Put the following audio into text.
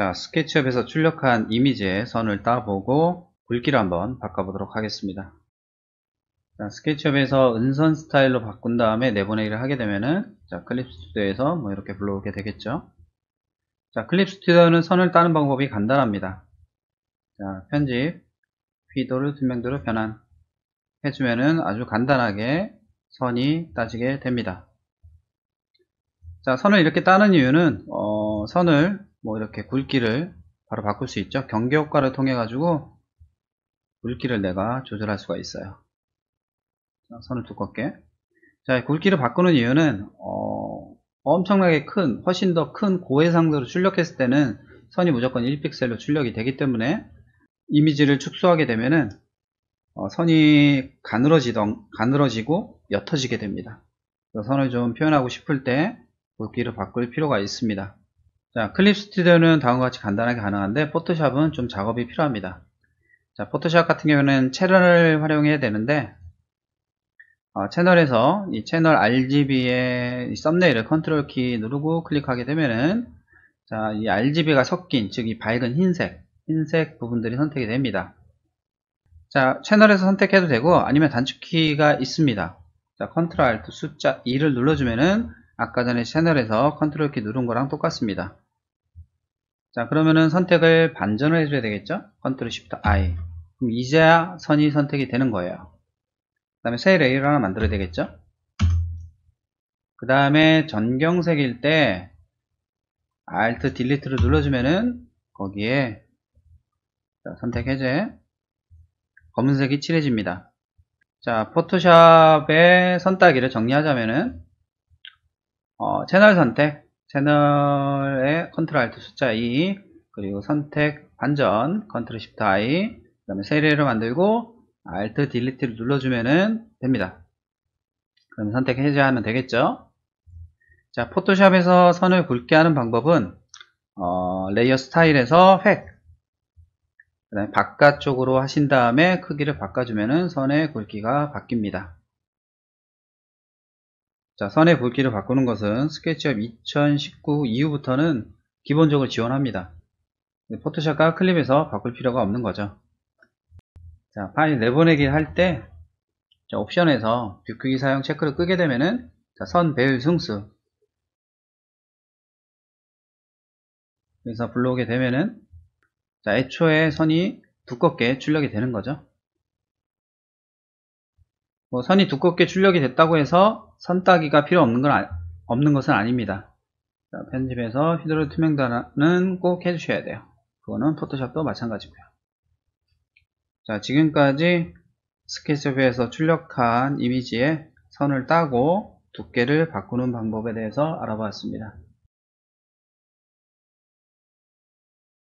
자, 스케치업에서 출력한 이미지의 선을 따보고 굵기를 한번 바꿔보도록 하겠습니다. 자, 스케치업에서 은선 스타일로 바꾼 다음에 내보내기를 하게 되면은 자, 클립 스튜디오에서 뭐 이렇게 불러오게 되겠죠. 자, 클립 스튜디오는 선을 따는 방법이 간단합니다. 자, 편집, 휘도를 투명도로 변환 해주면은 아주 간단하게 선이 따지게 됩니다. 자, 선을 이렇게 따는 이유는 어, 선을 뭐 이렇게 굵기를 바로 바꿀 수 있죠 경계 효과를 통해 가지고 굵기를 내가 조절할 수가 있어요 자, 선을 두껍게 자 굵기를 바꾸는 이유는 어, 엄청나게 큰 훨씬 더 큰 고해상도로 출력했을 때는 선이 무조건 1픽셀로 출력이 되기 때문에 이미지를 축소하게 되면은 어, 선이 가늘어지던 가늘어지고 옅어지게 됩니다 선을 좀 표현하고 싶을 때 굵기를 바꿀 필요가 있습니다 자, 클립 스튜디오는 다음과 같이 간단하게 가능한데 포토샵은 좀 작업이 필요합니다. 자, 포토샵 같은 경우는 채널을 활용해야 되는데 어, 채널에서 이 채널 RGB의 이 썸네일을 컨트롤 키 누르고 클릭하게 되면은 자, 이 RGB가 섞인 즉 이 밝은 흰색, 흰색 부분들이 선택이 됩니다. 자, 채널에서 선택해도 되고 아니면 단축키가 있습니다. 자, 컨트롤 알트 숫자 2를 눌러주면은 아까 전에 채널에서 컨트롤 키 누른 거랑 똑같습니다. 자 그러면은 선택을 반전을 해줘야 되겠죠 컨트롤 Shift I 그럼 이제야 선이 선택이 되는 거예요 그 다음에 새 레이를 하나 만들어야 되겠죠 그 다음에 전경색일 때 Alt Delete를 눌러주면은 거기에 선택 해제 검은색이 칠해집니다 자 포토샵의 선따기를 정리하자면은 어, 채널 선택 채널의 컨트롤 알트 숫자 2 그리고 선택 반전 컨트롤 시프트 I 그 다음에 세례로 만들고 알트 딜리트를 눌러주면 됩니다 그럼 선택 해제하면 되겠죠 자 포토샵에서 선을 굵게 하는 방법은 어, 레이어 스타일에서 획그 다음에 바깥쪽으로 하신 다음에 크기를 바꿔주면 선의 굵기가 바뀝니다 자, 선의 굵기를 바꾸는 것은 스케치업 2019 이후부터는 기본적으로 지원합니다. 포토샵과 클립에서 바꿀 필요가 없는 거죠. 자, 파일 내보내기 할 때, 옵션에서 뷰 크기 사용 체크를 끄게 되면은, 자, 선 배율 승수. 그래서 불러오게 되면은, 자, 애초에 선이 두껍게 출력이 되는 거죠. 뭐 선이 두껍게 출력이 됐다고 해서 선 따기가 필요 없는, 건 아, 없는 것은 아닙니다. 자, 편집에서 휘두르 투명도는 꼭 해주셔야 돼요. 그거는 포토샵도 마찬가지고요. 자, 지금까지 스케치업에서 출력한 이미지에 선을 따고 두께를 바꾸는 방법에 대해서 알아봤습니다.